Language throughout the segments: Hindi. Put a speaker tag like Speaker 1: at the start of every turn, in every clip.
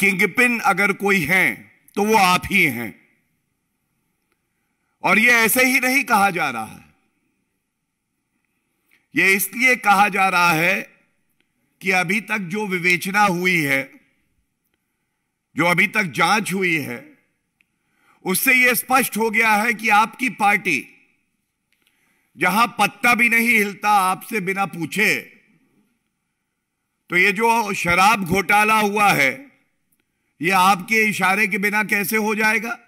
Speaker 1: किंगपिन अगर कोई है तो वो आप ही हैं और ये ऐसे ही नहीं कहा जा रहा है ये इसलिए कहा जा रहा है कि अभी तक जो विवेचना हुई है जो अभी तक जांच हुई है उससे यह स्पष्ट हो गया है कि आपकी पार्टी जहां पत्ता भी नहीं हिलता आपसे बिना पूछे तो ये जो शराब घोटाला हुआ है यह आपके इशारे के बिना कैसे हो जाएगा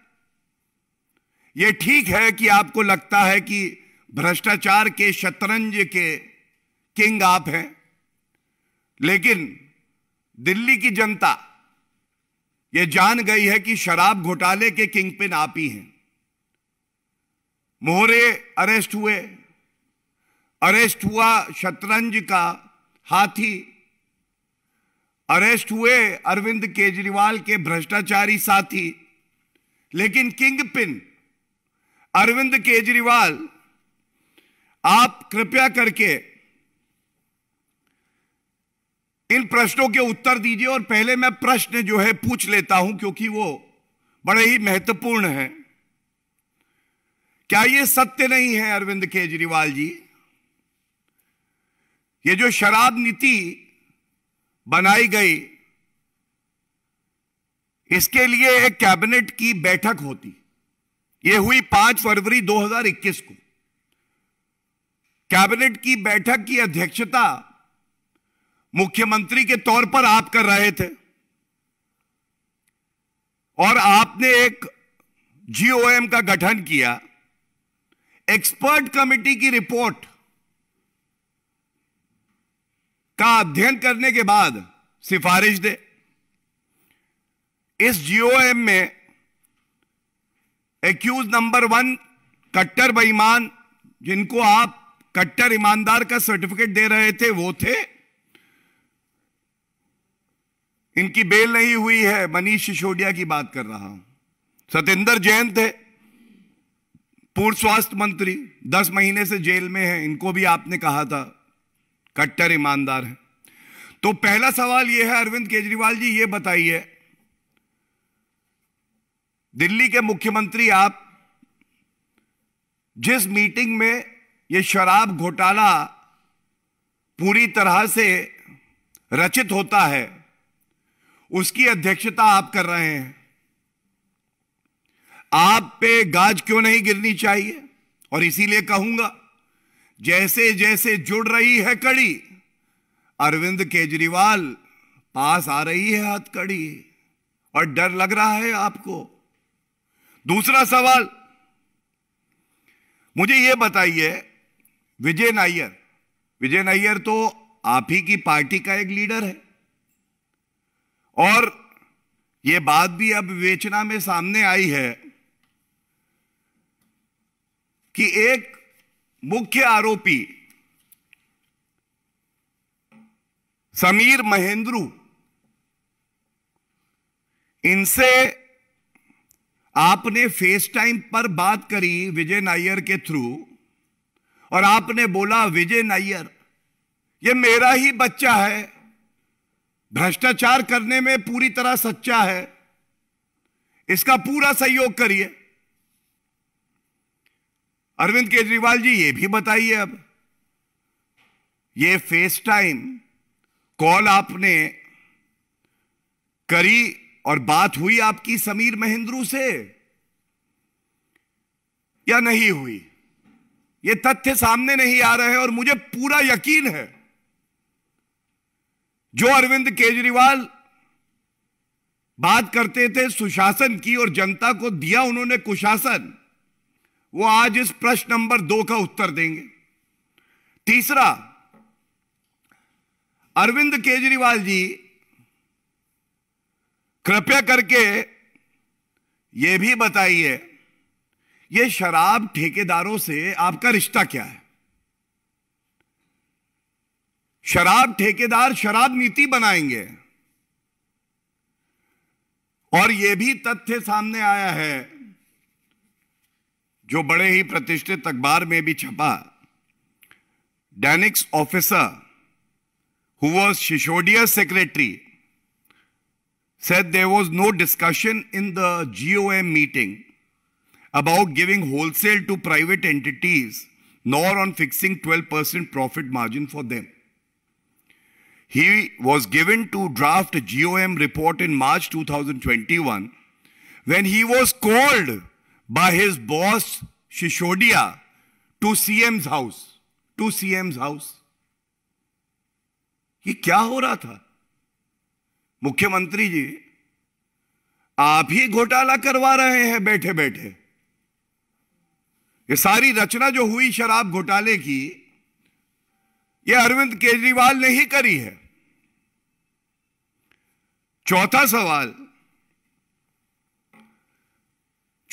Speaker 1: यह ठीक है कि आपको लगता है कि भ्रष्टाचार के शतरंज के किंग आप हैं लेकिन दिल्ली की जनता यह जान गई है कि शराब घोटाले के किंग पिन आप ही हैं मोहरे अरेस्ट हुए अरेस्ट हुआ शतरंज का हाथी अरेस्ट हुए अरविंद केजरीवाल के भ्रष्टाचारी साथी लेकिन किंग पिन अरविंद केजरीवाल आप कृपया करके इन प्रश्नों के उत्तर दीजिए और पहले मैं प्रश्न जो है पूछ लेता हूं क्योंकि वो बड़े ही महत्वपूर्ण है क्या ये सत्य नहीं है अरविंद केजरीवाल जी ये जो शराब नीति बनाई गई इसके लिए एक कैबिनेट की बैठक होती यह हुई पांच फरवरी 2021 को कैबिनेट की बैठक की अध्यक्षता मुख्यमंत्री के तौर पर आप कर रहे थे और आपने एक जीओएम का गठन किया एक्सपर्ट कमेटी की रिपोर्ट का अध्ययन करने के बाद सिफारिश दे इस जीओएम में एक्यूज नंबर वन कट्टर बईमान जिनको आप कट्टर ईमानदार का सर्टिफिकेट दे रहे थे वो थे इनकी बेल नहीं हुई है मनीष सिसोदिया की बात कर रहा हूं सतेंद्र जैन थे पूर्व स्वास्थ्य मंत्री दस महीने से जेल में हैं इनको भी आपने कहा था कट्टर ईमानदार हैं तो पहला सवाल यह है अरविंद केजरीवाल जी ये बताइए दिल्ली के मुख्यमंत्री आप जिस मीटिंग में ये शराब घोटाला पूरी तरह से रचित होता है उसकी अध्यक्षता आप कर रहे हैं आप पे गाज क्यों नहीं गिरनी चाहिए और इसीलिए कहूंगा जैसे जैसे जुड़ रही है कड़ी अरविंद केजरीवाल पास आ रही है कड़ी और डर लग रहा है आपको दूसरा सवाल मुझे यह बताइए विजय नायर विजय नायर तो आप ही की पार्टी का एक लीडर है और यह बात भी अब विवेचना में सामने आई है कि एक मुख्य आरोपी समीर महेंद्रू इनसे आपने फेस टाइम पर बात करी विजय नायर के थ्रू और आपने बोला विजय नायर ये मेरा ही बच्चा है भ्रष्टाचार करने में पूरी तरह सच्चा है इसका पूरा सहयोग करिए अरविंद केजरीवाल जी ये भी बताइए अब ये फेस टाइम कॉल आपने करी और बात हुई आपकी समीर महेंद्रू से या नहीं हुई ये तथ्य सामने नहीं आ रहे हैं और मुझे पूरा यकीन है जो अरविंद केजरीवाल बात करते थे सुशासन की और जनता को दिया उन्होंने कुशासन वो आज इस प्रश्न नंबर दो का उत्तर देंगे तीसरा अरविंद केजरीवाल जी कृपया करके ये भी बताइए ये शराब ठेकेदारों से आपका रिश्ता क्या है शराब ठेकेदार शराब नीति बनाएंगे और यह भी तथ्य सामने आया है जो बड़े ही प्रतिष्ठित अखबार में भी छपा DANICS officer who was Sisodia secretary said there was no discussion in the G O M meeting about giving wholesale to private entities nor on fixing twelve percent profit margin for them he was given to draft G O M report in March two thousand twenty one when he was called by his boss Shishodia to CM's house, to CM's house. ये क्या हो रहा था मुख्यमंत्री जी आप ही घोटाला करवा रहे हैं बैठे बैठे ये सारी रचना जो हुई शराब घोटाले की ये अरविंद केजरीवाल ने ही करी है चौथा सवाल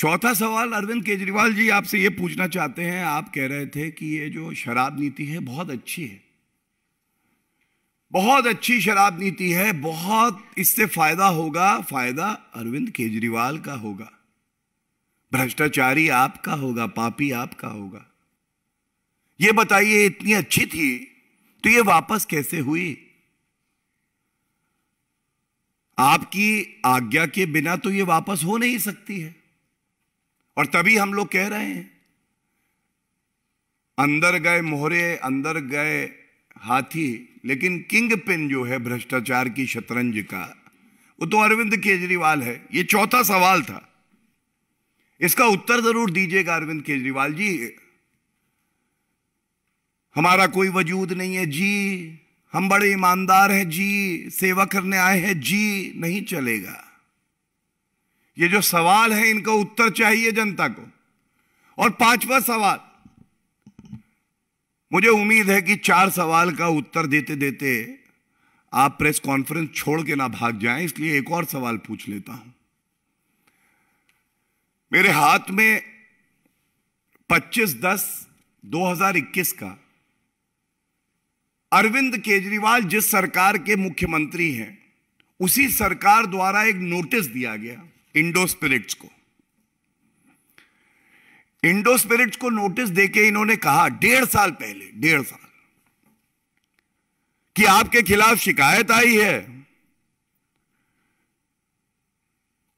Speaker 1: चौथा सवाल अरविंद केजरीवाल जी आपसे ये पूछना चाहते हैं आप कह रहे थे कि ये जो शराब नीति है बहुत अच्छी है बहुत अच्छी शराब नीति है बहुत इससे फायदा होगा फायदा अरविंद केजरीवाल का होगा भ्रष्टाचारी आपका होगा पापी आपका होगा ये बताइए इतनी अच्छी थी तो ये वापस कैसे हुई आपकी आज्ञा के बिना तो ये वापस हो नहीं सकती है और तभी हम लोग कह रहे हैं अंदर गए मोहरे अंदर गए हाथी लेकिन किंग पिन जो है भ्रष्टाचार की शतरंज का वो तो अरविंद केजरीवाल है ये चौथा सवाल था इसका उत्तर जरूर दीजिएगा अरविंद केजरीवाल जी हमारा कोई वजूद नहीं है जी हम बड़े ईमानदार हैं जी सेवा करने आए हैं जी नहीं चलेगा ये जो सवाल है इनका उत्तर चाहिए जनता को और पांचवा सवाल मुझे उम्मीद है कि चार सवाल का उत्तर देते देते आप प्रेस कॉन्फ्रेंस छोड़ के ना भाग जाएं इसलिए एक और सवाल पूछ लेता हूं मेरे हाथ में 25 दस 2021 का अरविंद केजरीवाल जिस सरकार के मुख्यमंत्री हैं उसी सरकार द्वारा एक नोटिस दिया गया इंडो स्पिरिट्स को इंडो स्पिरिट्स को नोटिस देके इन्होंने कहा डेढ़ साल पहले डेढ़ साल कि आपके खिलाफ शिकायत आई है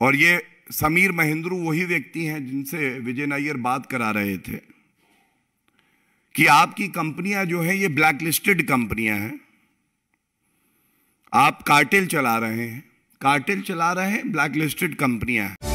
Speaker 1: और ये समीर महेंद्रू वही व्यक्ति हैं जिनसे विजय नायर बात करा रहे थे कि आपकी कंपनियां जो हैं ये ब्लैकलिस्टेड कंपनियां हैं आप कार्टेल चला रहे हैं कार्टेल चला रहे हैं ब्लैक लिस्टेड कंपनियां